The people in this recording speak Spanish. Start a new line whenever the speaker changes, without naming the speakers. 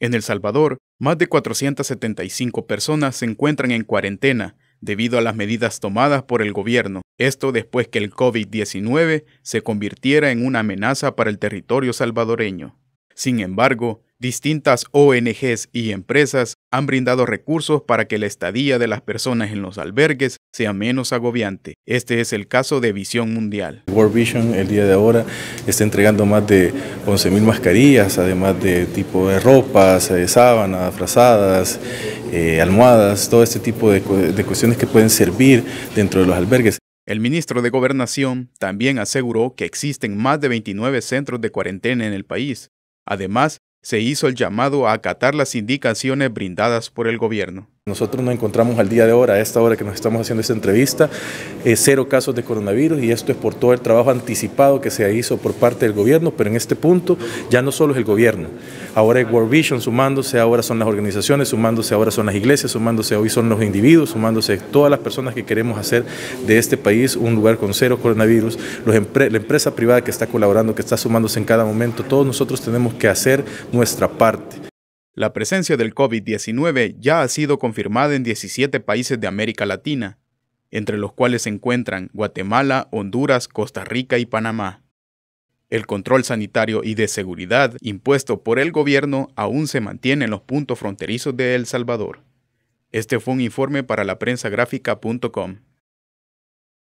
En El Salvador, más de 475 personas se encuentran en cuarentena debido a las medidas tomadas por el gobierno, esto después que el COVID-19 se convirtiera en una amenaza para el territorio salvadoreño. Sin embargo, distintas ONGs y empresas han brindado recursos para que la estadía de las personas en los albergues sea menos agobiante. Este es el caso de Visión Mundial. World Vision
el día de ahora está entregando más de 11.000 mascarillas, además de tipo de ropas, eh, sábanas, frazadas, eh, almohadas, todo este tipo de, de cuestiones que pueden servir dentro de los albergues.
El ministro de Gobernación también aseguró que existen más de 29 centros de cuarentena en el país. Además, se hizo el llamado a acatar las indicaciones brindadas por el gobierno.
Nosotros nos encontramos al día de ahora, a esta hora que nos estamos haciendo esta entrevista, eh, cero casos de coronavirus y esto es por todo el trabajo anticipado que se hizo por parte del gobierno, pero en este punto ya no solo es el gobierno, ahora es World Vision sumándose, ahora son las organizaciones sumándose, ahora son las iglesias sumándose, hoy son los individuos sumándose, todas las personas que queremos hacer de este país un lugar con cero coronavirus, la empresa
privada que está colaborando, que está sumándose en cada momento, todos nosotros tenemos que hacer nuestra parte. La presencia del COVID-19 ya ha sido confirmada en 17 países de América Latina, entre los cuales se encuentran Guatemala, Honduras, Costa Rica y Panamá. El control sanitario y de seguridad impuesto por el gobierno aún se mantiene en los puntos fronterizos de El Salvador. Este fue un informe para la